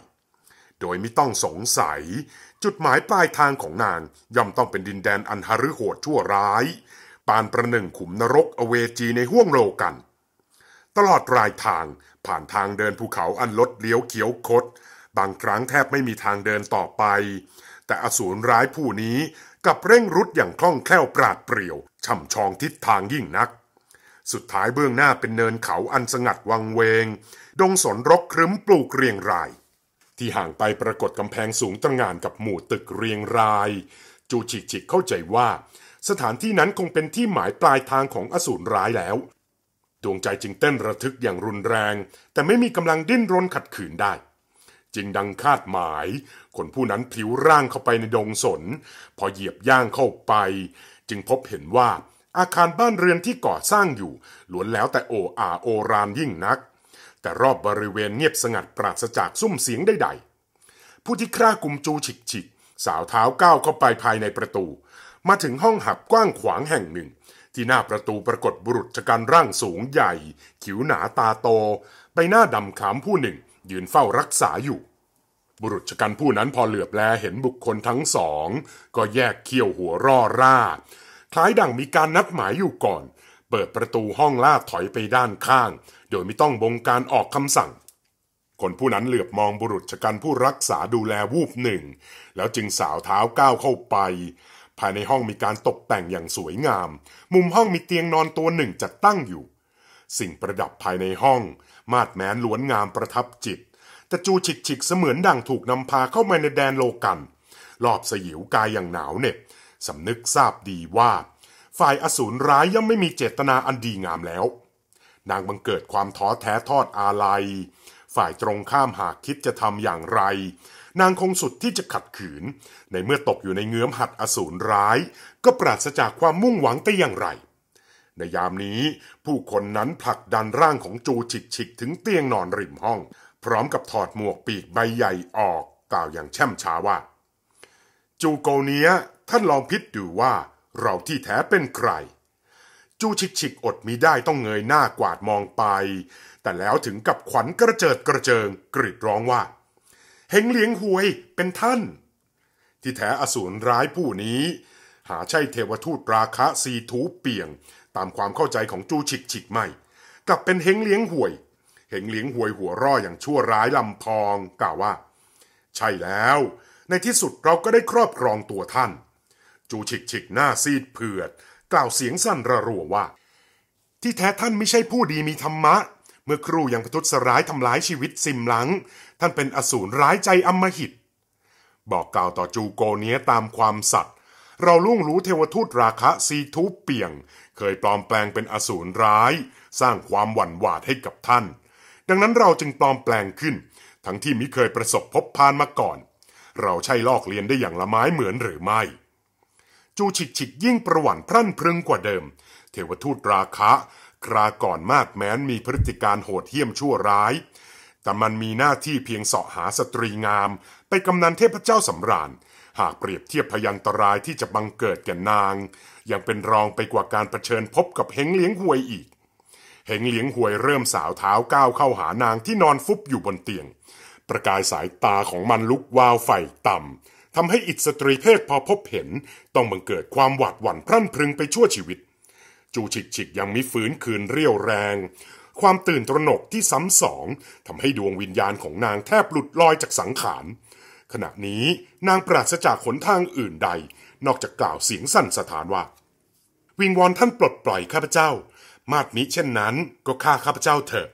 โดยไม่ต้องสงสัย จุดหมายปลายทางของนางย่อมต้องเป็นดินแดนอันหฤโหดชั่วร้าย ปานประหนึ่งขุมนรกอเวจีในห้วงโลกันตลอดรายทางผ่านทางเดินภูเขาอันลดเลี้ยวเขียวคดบางครั้งแทบไม่มีทางเดินต่อไป แต่อสูรร้ายผู้นี้กับเร่งรุด อย่างคล่องแคล่วปราดเปรียว ช่ำชองทิศทางยิ่งนัก สุดท้ายเบื้องหน้าเป็นเนินเขาอันสงัดวังเวง ดงสนรกครึ้มปลูกเรียงราย ที่ห่างไปปรากฏกำแพงสูงตระงานกับหมู่ตึกเรียงราย จูฉิกฉิกเข้าใจว่า สถานที่นั้นคงเป็นที่หมายปลายทางของอสูรร้ายแล้วดวงใจจึงเต้นระทึกอย่างรุนแรงแต่ไม่มีกำลังดิ้นรนขัดขืนได้จึงดังคาดหมาย คนผู้นั้นผิวร่างเข้าไปในดงสน พอเหยียบย่างเข้าไป จึงพบเห็นว่าอาคารบ้านเรือนที่ก่อสร้างอยู่ล้วนแล้วแต่โออาโอรามยิ่งนัก แต่รอบบริเวณเงียบสงัดปราศจากซุ้มเสียงใดๆ ผู้ที่คร่ากุมจูฉิกฉิก สาวเท้าก้าวเข้าไปภายในประตู มาถึงห้องหับกว้างขวางแห่งหนึ่งที่หน้าประตูปรากฏบุรุษชกันร่างสูงใหญ่ ขิวหนาตาโตใบหน้าดำขามผู้หนึ่ง ยืนเฝ้ารักษาอยู่ บุรุษชกันผู้นั้นพอเหลือบแลเห็นบุคคลทั้งสอง ก็แยกเขี้ยวหัวร่อร่าคล้ายดังมีการนัดหมายอยู่ก่อน เปิดประตูห้องล่าถอยไปด้านข้าง โดยไม่ต้องบงการออกคำสั่ง คนผู้นั้นเหลือบมองบุรุษชกันผู้รักษาดูแลวูบหนึ่ง แล้วจึงสาวเท้าก้าวเข้าไปภายในห้องมีการตกแต่งอย่างสวยงาม มุมห้องมีเตียงนอนตัวหนึ่งจัดตั้งอยู่ สิ่งประดับภายในห้อง มาดแม้นล้วนงามประทับจิต แต่จูฉิกฉิกเสมือนดังถูกนำพาเข้ามาในแดนโลกันรอบสยิวกายอย่างหนาวเหน็บสำนึกทราบดีว่า ฝ่ายอสูรร้ายย่อมไม่มีเจตนาอันดีงามแล้ว นางบังเกิดความท้อแท้ทอดอาลัย ฝ่ายตรงข้ามหากคิดจะทำอย่างไรนางคงสุดที่จะขัดขืนในเมื่อตกอยู่ในเงื้อมหัดอสูรร้าย ก็ปราศจากความมุ่งหวังแต่อย่างไร ในยามนี้ผู้คนนั้นผลักดันร่างของจูฉิกฉิกถึงเตียงนอนริมห้อง พร้อมกับถอดหมวกปีกใบใหญ่ออกกล่าวอย่างแช่มช้าว่า จูโกเนียท่านลองพิจดูว่าเราที่แท้เป็นใคร จูฉิกฉิกอดมีได้ต้องเงยหน้ากวาดมองไป แต่แล้วถึงกับขวัญกระเจิดกระเจิงกรีดร้องว่าเฮงเลียงหวยเป็นท่าน ที่แท้อสูรร้ายผู้นี้ หาใช่เทวทูตราคะสีถูเปียง ตามความเข้าใจของจูฉิกฉิกไม่ กลับเป็นเฮงเลี้ยงหวยเฮงเลี้ยงหวยหัวร่ออย่างชั่วร้ายลำพอง กล่าวว่า ใช่แล้ว ในที่สุดเราก็ได้ครอบครองตัวท่าน จูฉิกฉิกหน้าซีดเผือดกล่าวเสียงสั้นระรัวว่า ที่แท้ท่านไม่ใช่ผู้ดีมีธรรมะ เมื่อครูยังพทุษร้ายทำลายชีวิตซิมหลังท่านเป็นอสูรร้ายใจอมหิตบอกกล่าวต่อจูโกเนียตามความสัตย์เราล่วงรู้เทวทูตราคะซีทูเปียง เคยปลอมแปลงเป็นอสูรร้าย สร้างความหวั่นหวาดให้กับท่าน ดังนั้นเราจึงปลอมแปลงขึ้น ทั้งที่มิเคยประสบพบพานมาก่อน เราใช่ลอกเลียนได้อย่างละไม้เหมือนหรือไม่ จูฉิกฉิกยิ่งประวัติพรั่นพรึงกว่าเดิม เทวทูตราคะคราก่อนมากแม้นมีพฤติการโหดเหี้ยมชั่วร้ายแต่มันมีหน้าที่เพียงเสาะหาสตรีงาม ไปกำนันเทพเจ้าสำราญ หากเปรียบเทียบพยันตรายที่จะบังเกิดแก่นาง ยังเป็นรองไปกว่าการรเผชิญพบกับเฮงเลี้ยงหวยอีกเฮงเลี้ยงหวยเริ่มสาวเท้าก้าวเข้าหานางที่นอนฟุบอยู่บนเตียง ประกายสายตาของมันลุกวาวไฟต่ำทำให้อิสตรีเพศพอพบเห็น ต้องบังเกิดความหวาดหวั่นพรั่นพรึงไปชั่วชีวิต จูฉิกฉิกยังมิฝืนคืนเรียวแรงความตื่นตระหนกที่ซ้ำสองทำให้ดวงวิญญาณของนางแทบหลุดลอยจากสังขาร ขณะนี้นางปราศจากขนทางอื่นใด นอกจากกล่าวเสียงสั่นสะท้านว่าวิงวอนท่านปลดปล่อยข้าพเจ้า มาดมิเช่นนั้นก็ฆ่าข้าพเจ้าเถอะ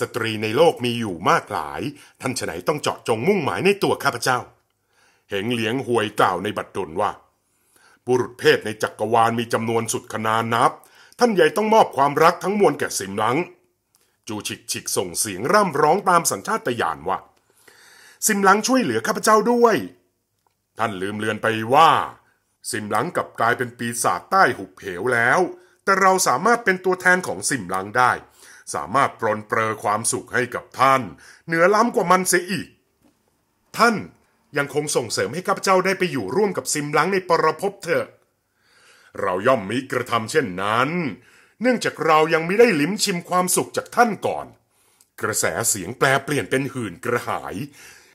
สตรีในโลกมีอยู่มากหลาย ท่านฉไหนต้องเจาะจงมุ่งหมายในตัวข้าพเจ้า เหงเหลียงหวยกล่าวในบัดดลว่า บุรุษเพศในจักกรวาลมีจำนวนสุดขนานนับ ท่านใหญ่ต้องมอบความรักทั้งมวลแก่สิมลังจูฉิกฉิกส่งเสียงร่ำร้องตามสัญชาตญาณว่าซิมหลังช่วยเหลือข้าพเจ้าด้วย ท่านลืมเลือนไปว่าซิมหลังกับกลายเป็นปีศาจใต้หุบเหวแล้ว แต่เราสามารถเป็นตัวแทนของซิมหลังได้ สามารถปรนเปรอความสุขให้กับท่าน เหนือล้ำกว่ามันเสียอีก ท่านยังคงส่งเสริมให้ข้าพเจ้าได้ไปอยู่ร่วมกับซิมหลังในปรภพเถอะ เราย่อมมิกระทำเช่นนั้นเนื่องจากเรายังไม่ได้ลิ้มชิมความสุขจากท่านก่อน กระแสเสียงแปลเปลี่ยนเป็นหื่นกระหาย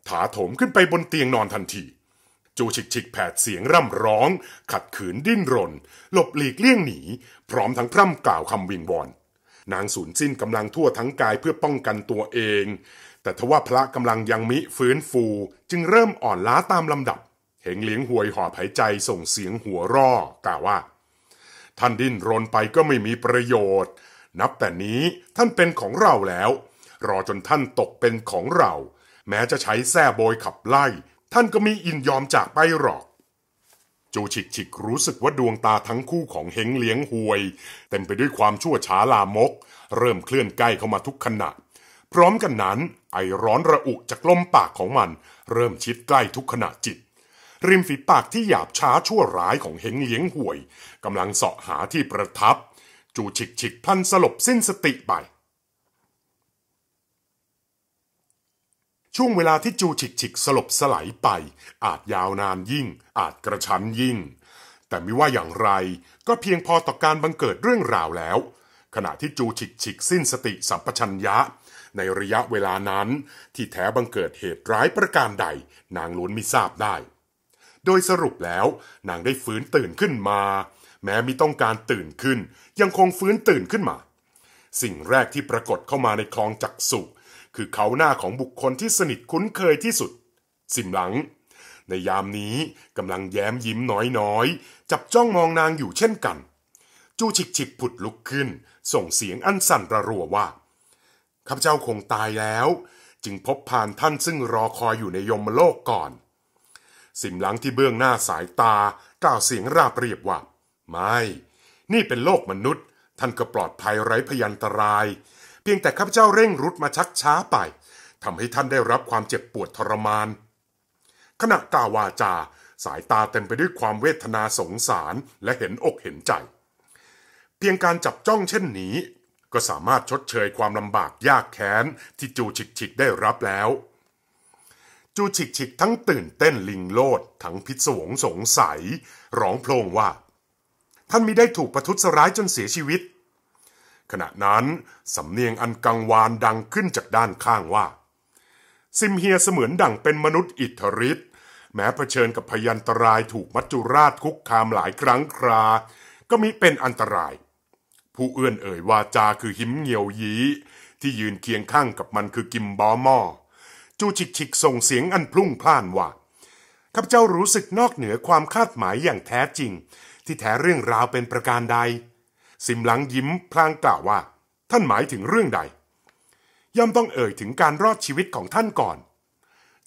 ถาโถมขึ้นไปบนเตียงนอนทันที จูชิกชิกแผดเสียงร่ำร้อง ขัดขืนดิ้นรน หลบหลีกเลี่ยงหนี พร้อมทั้งพร่ำกล่าวคำวิงวอน นางสูญสิ้นกำลังทั่วทั้งกายเพื่อป้องกันตัวเอง แต่ทว่าพระกำลังยังมิฟื้นฟูจึงเริ่มอ่อนล้าตามลำดับ เหงเลี้ยงหวยหอบหายใจส่งเสียงหัวร่อกล่าวว่าท่านดิ้นรนไปก็ไม่มีประโยชน์ นับแต่นี้ท่านเป็นของเราแล้ว รอจนท่านตกเป็นของเรา แม้จะใช้แท้โบยขับไล่ ท่านก็มีอินยอมจากไปหรอก จูฉิกฉิกรู้สึกว่าดวงตาทั้งคู่ของเฮงเลี้ยงหวยเต็มไปด้วยความชั่วช้าลามก เริ่มเคลื่อนใกล้เข้ามาทุกขณะ พร้อมกันนั้น ไอร้อนระอุจากลมปากของมัน เริ่มชิดใกล้ทุกขณะจิตริมฝีปากที่หยาบช้าชั่วร้ายของเหงเลียงห่วยกำลังเสาะหาที่ประทับ จูฉิกฉิกพันสลบสิ้นสติไป ช่วงเวลาที่จูฉิกฉิกสลบสลายไป อาจยาวนานยิ่ง อาจกระชั้นยิ่ง แต่ไม่ว่าอย่างไรก็เพียงพอต่อการบังเกิดเรื่องราวแล้ว ขณะที่จูฉิกฉิกสิ้นสติสัมปชัญญะ ในระยะเวลานั้นที่แท้บังเกิดเหตุร้ายประการใดนางล้วนไม่ทราบได้โดยสรุปแล้ว นางได้ฟื้นตื่นขึ้นมา แม้มิต้องการตื่นขึ้น ยังคงฟื้นตื่นขึ้นมา สิ่งแรกที่ปรากฏเข้ามาในคลองจักสุ คือเขาหน้าของบุคคลที่สนิทคุ้นเคยที่สุด สิมหลัง ในยามนี้กำลังแย้มยิ้มน้อยๆ จับจ้องมองนางอยู่เช่นกัน จูฉิกฉิกผุดลุกขึ้น ส่งเสียงอันสั่นระรัวว่า ข้าพเจ้าคงตายแล้ว จึงพบผ่านท่านซึ่งรอคอยอยู่ในยมโลกก่อนสิมหลังที่เบื้องหน้าสายตากล่าวเสียงราบเรียบว่า ไม่ นี่เป็นโลกมนุษย์ ท่านก็ปลอดภัยไร้พยันตราย เพียงแต่ข้าพเจ้าเร่งรุดมาชักช้าไปทำให้ท่านได้รับความเจ็บปวดทรมาน ขณะกล่าววาจาสายตาเต็มไปด้วยความเวทนาสงสารและเห็นอกเห็นใจ เพียงการจับจ้องเช่นนี้ ก็สามารถชดเชยความลำบากยากแค้นที่จูฉิกฉิกได้รับแล้วจูฉิกฉิกทั้งตื่นเต้นลิงโลด ทั้งพิศวงสงสัย ร้องโพลงว่า ท่านมิได้ถูกประทุษร้ายจนเสียชีวิต ขณะนั้น สำเนียงอันกังวานดังขึ้นจากด้านข้างว่า ซิมเฮียเสมือนดั่งเป็นมนุษย์อิทธิฤทธิ์แม้เผชิญกับพยันตรายถูกมัจจุราชคุกคามหลายครั้งครา ก็มิเป็นอันตราย ผู้เอื้อนเอ่ยวาจาคือหิมเงียวยีที่ยืนเคียงข้างกับมันคือกิมบอมอจูฉิกฉิกส่งเสียงอันพลุ่งพล่านว่าข้าพเจ้ารู้สึกนอกเหนือความคาดหมายอย่างแท้จริง ที่แท้เรื่องราวเป็นประการใดสิมหลังยิ้มพลางกล่าวว่า ท่านหมายถึงเรื่องใด ย่อมต้องเอ่ยถึงการรอดชีวิตของท่านก่อน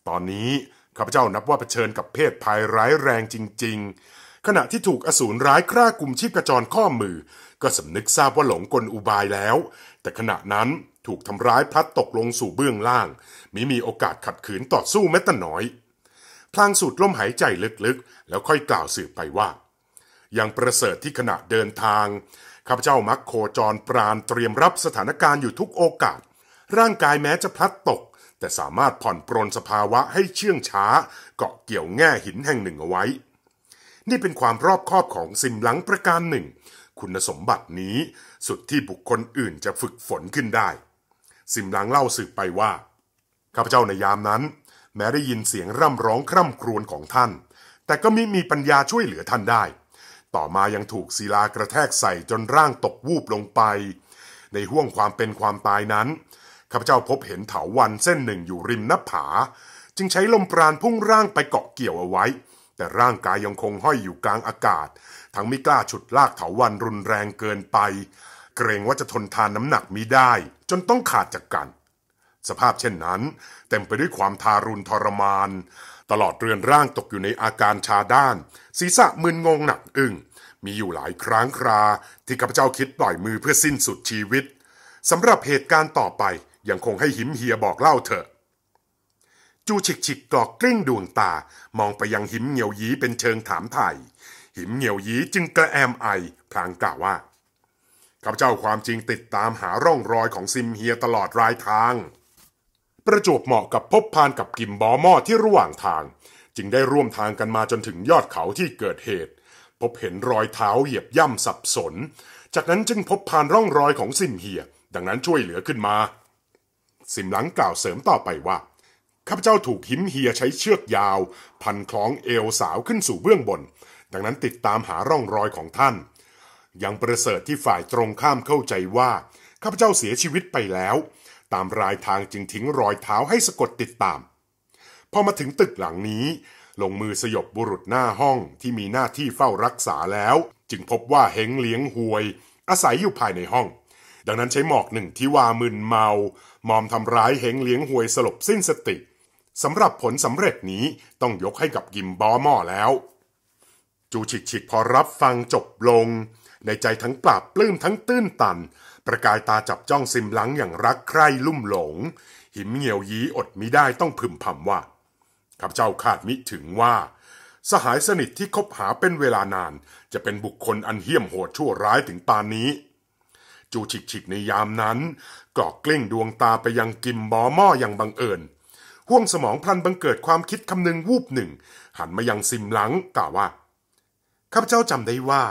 ตอนนี้ข้าพเจ้านับว่าเผชิญกับเพศภัยร้ายแรงจริง ๆ ขณะที่ถูกอสูรร้ายคร่ากลุ่มชีพกระจรข้อมือ ก็สำนึกทราบว่าหลงกลอุบายแล้ว แต่ขณะนั้นถูกทำร้ายพลัดตกลงสู่เบื้องล่างมิมีโอกาสขัดขืนต่อสู้แม้แต่น้อย พลางสูดลมหายใจลึกๆ แล้วค่อยกล่าวสืบไปว่าอย่างประเสริฐที่ขณะเดินทาง ข้าพเจ้ามักโคจรปราณเตรียมรับสถานการณ์อยู่ทุกโอกาส ร่างกายแม้จะพลัดตก แต่สามารถผ่อนปรนสภาวะให้เชื่องช้า เกาะเกี่ยวแง่หินแห่งหนึ่งเอาไว้ นี่เป็นความรอบคอบของซิมหลังประการหนึ่ง คุณสมบัตินี้สุดที่บุคคลอื่นจะฝึกฝนขึ้นได้สิมหลังเล่าสืบไปว่า ข้าพเจ้าในยามนั้น แม้ได้ยินเสียงร่ำร้องคร่ำครวญของท่าน แต่ก็มิมีปัญญาช่วยเหลือท่านได้ ต่อมายังถูกศิลากระแทกใส่จนร่างตกวูบลงไป ในห่วงความเป็นความตายนั้น ข้าพเจ้าพบเห็นเถาวันเส้นหนึ่งอยู่ริมหน้าผา จึงใช้ลมปราณพุ่งร่างไปเกาะเกี่ยวเอาไว้ แต่ร่างกายยังคงห้อยอยู่กลางอากาศ ทั้งไม่กล้าฉุดลากเถาวันรุนแรงเกินไป เกรงว่าจะทนทานน้ำหนักมิได้จนต้องขาดจากกัน สภาพเช่นนั้น เต็มไปด้วยความทารุณทรมาน ตลอดเรือนร่างตกอยู่ในอาการชาด้าน ศีรษะมึนงงหนักอึง้งมีอยู่หลายครั้งคราที่ข้าพเจ้าคิดปล่อยมือเพื่อสิ้นสุดชีวิต สำหรับเหตุการณ์ต่อไปยังคงให้หิมเฮียบอกเล่าเถอะ จูฉิกฉิกกรอกกลิ้งดวงตามองไปยังหิมเนียวยีเป็นเชิงถามไถ่หิมเนียวยีจึงกระแอมไอ พลางกล่าวว่าข้าพเจ้าความจริงติดตามหาร่องรอยของซิมเฮียตลอดรายทาง ประจวบเหมาะกับพบพานกับกิมบอมอที่ระหว่างทาง จึงได้ร่วมทางกันมาจนถึงยอดเขาที่เกิดเหตุ พบเห็นรอยเท้าเหยียบย่ำสับสน จากนั้นจึงพบพานร่องรอยของซิมเฮียดังนั้นช่วยเหลือขึ้นมาซิมหลังกล่าวเสริมต่อไปว่าข้าพเจ้าถูกหิมเฮียใช้เชือกยาว พันคล้องเอวสาวขึ้นสู่เบื้องบน ดังนั้นติดตามหาร่องรอยของท่านยังประเสริฐที่ฝ่ายตรงข้ามเข้าใจว่าข้าพเจ้าเสียชีวิตไปแล้ว ตามรายทางจึงทิ้งรอยเท้าให้สะกดติดตามพอมาถึงตึกหลังนี้ ลงมือสยบบุรุษหน้าห้องที่มีหน้าที่เฝ้ารักษาแล้ว จึงพบว่าเฮงเลี้ยงหวย อาศัยอยู่ภายในห้อง ดังนั้นใช้หมอกหนึ่งที่วามึนเมา มอมทำร้ายเฮงเลี้ยงหวยสลบสิ้นสติสำหรับผลสำเร็จนี้ต้องยกให้กับ กิมบอหม้อแล้ว จูฉิกฉิกพอรับฟังจบลงในใจทั้งปราบปลื้มทั้งตื้นตัน ประกายตาจับจ้องซิมหลังอย่างรักใคร่ลุ่มหลง หิมเหี่ยวยีอดมิได้ต้องพึมพำว่า ข้าพเจ้าคาดมิถึงว่า สหายสนิทที่คบหาเป็นเวลานาน จะเป็นบุคคลอันเหี้ยมโหดชั่วร้ายถึงปานนี้ จูฉิกฉิกในยามนั้นกรอกกลิ้งดวงตาไปยังกิมบอม่ออย่างบังเอิญห่วงสมองพลันบังเกิดความคิดคำนึงวูบหนึ่ง หันมายังซิมหลังกล่าวว่า ข้าพเจ้าจำได้ว่า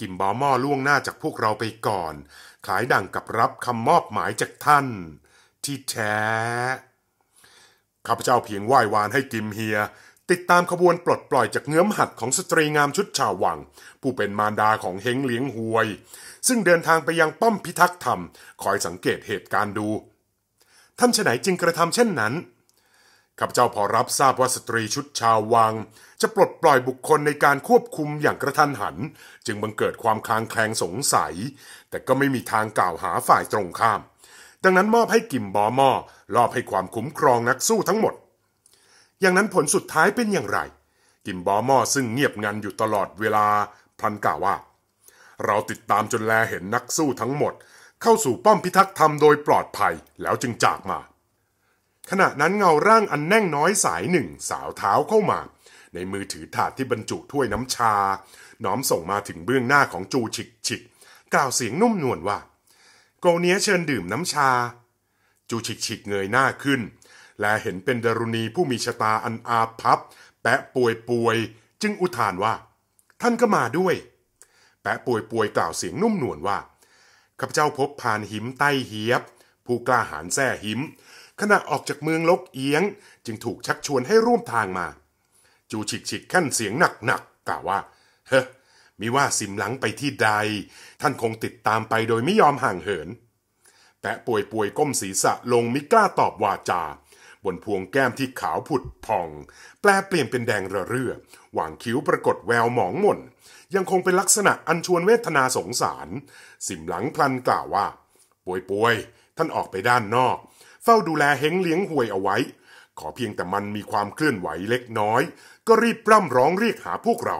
กิมบอมอล่วงหน้าจากพวกเราไปก่อน ขายดังกับรับคำมอบหมายจากท่าน ที่แท้ ข้าพเจ้าเพียงไหว้วานให้กิมเฮีย ติดตามขบวนปลดปล่อยจากเงื้อมหัดของสตรีงามชุดชาววัง ผู้เป็นมารดาของเฮงเลี้ยงหวย ซึ่งเดินทางไปยังป้อมพิทักษ์ธรรม คอยสังเกตเหตุการณ์ดู ท่านฉไหนจึงกระทำเช่นนั้นข้าพเจ้าพอรับทราบว่าสตรีชุดชาววังจะปลดปล่อยบุคคลในการควบคุมอย่างกระทันหัน จึงบังเกิดความคลางแคลงสงสัย แต่ก็ไม่มีทางกล่าวหาฝ่ายตรงข้าม ดังนั้นมอบให้กิมบอมอลอบให้ความคุ้มครองนักสู้ทั้งหมด อย่างนั้นผลสุดท้ายเป็นอย่างไร กิมบอมอซึ่งเงียบงันอยู่ตลอดเวลาพลันกล่าวว่า เราติดตามจนแลเห็นนักสู้ทั้งหมด เข้าสู่ป้อมพิทักษ์ธรรมโดยปลอดภัย แล้วจึงจากมาขณะนั้นเงาร่างอันแน่งน้อยสายหนึ่งสาวเท้าเข้ามา ในมือถือถาดที่บรรจุถ้วยน้ำชา น้อมส่งมาถึงเบื้องหน้าของจูฉิกฉิก กล่าวเสียงนุ่มนวลว่า โกเนี้ยเชิญดื่มน้ำชา จูฉิกฉิกเงยหน้าขึ้น และเห็นเป็นดารุณีผู้มีชะตาอันอาพับ แปะป่วยป่วยจึงอุทานว่า ท่านก็มาด้วย แปะป่วยป่วยกล่าวเสียงนุ่มนวลว่าข้าพเจ้าพบพานหิมใต้เฮียบผู้กล้าหาญแท้หิมขณะออกจากเมืองลกเอียง จึงถูกชักชวนให้ร่วมทางมา จูฉิกฉิกขั้นเสียงหนักๆกกล่าวว่า เฮ้ มิว่าสิมหลังไปที่ใด ท่านคงติดตามไปโดยไม่ยอมห่างเหินแปะป่วยป่วยก้มศีรษะลงมิกล้าตอบวาจา บนพวงแก้มที่ขาวผุดพอง แปลเปลี่ยนเป็นแดงระเรื่อหว่างคิ้วปรากฏแววหมองหม่น ยังคงเป็นลักษณะอันชวนเวทนาสงสารสิมหลังพลันกล่าวว่า ป่วยป่วย ท่านออกไปด้านนอกฝ้าดูแลเฮงเลี้ยงห่วยเอาไว้ ขอเพียงแต่มันมีความเคลื่อนไหวเล็กน้อย ก็รีบปร่ำร้องเรียกหาพวกเรา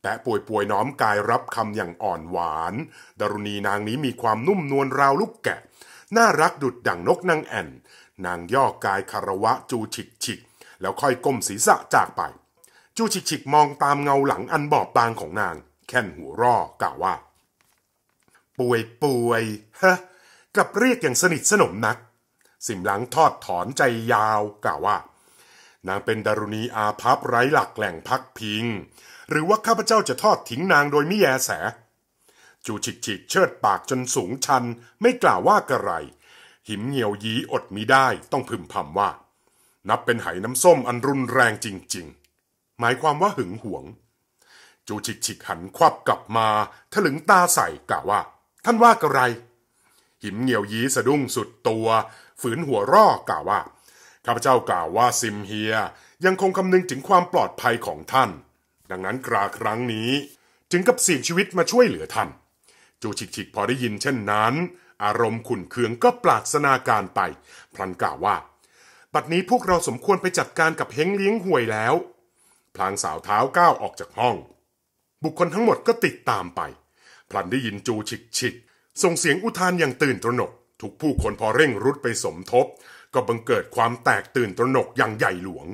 แปะป่วยป่วยน้อมกายรับคำอย่างอ่อนหวานดารุณีนางนี้มีความนุ่มนวลราวลูกแกะน่ารักดุดดั่งนกนางแอ่น นางย่อกายคารวะจูฉิกฉิกแล้วค่อยก้มศีรษะจากไป จูฉิกฉิกมองตามเงาหลังอันบอบบางของนาง แค่นหัวร่อกล่าวว่าป่วยป่วยฮะกลับเรียกอย่างสนิทสนมนักสิมหลังทอดถอนใจยาว กล่าวว่า นางเป็นดารุณีอาภัพไร้หลักแหล่งพักพิง หรือว่าข้าพเจ้าจะทอดทิ้งนางโดยไม่แยแส จูฉิกฉิกเชิดปากจนสูงชันไม่กล่าวว่ากระไร หิมเหี่ยวยีอดมิได้ต้องพึมพำว่า นับเป็นไหน้ำส้มอันรุนแรงจริงๆ หมายความว่าหึงหวง จูฉิกฉิกหันควับกลับมาถลึงตาใส่กล่าวว่า ท่านว่ากระไร หิมเหี่ยวยีสะดุ้งสุดตัวฝืนหัวรอกล่าวว่า ข้าพเจ้ากล่าวว่าซิมเฮียยังคงคำนึงถึงความปลอดภัยของท่าน ดังนั้นกราครั้งนี้ถึงกับเสี่ยงชีวิตมาช่วยเหลือท่าน จูชิกชิกพอได้ยินเช่นนั้น อารมณ์ขุนเคืองก็ปราศนาการไปพลันกล่าวว่า บัดนี้พวกเราสมควรไปจัดการกับเฮงเลี้ยงห่วยแล้ว พลางสาวเท้าก้าวออกจากห้อง บุคคลทั้งหมดก็ติดตามไปพลันได้ยินจูชิกชิก ส่งเสียงอุทานอย่างตื่นตระหนกทุกผู้คนพอเร่งรุดไปสมทบ ก็บังเกิดความแตกตื่นตระหนกอย่างใหญ่หลวง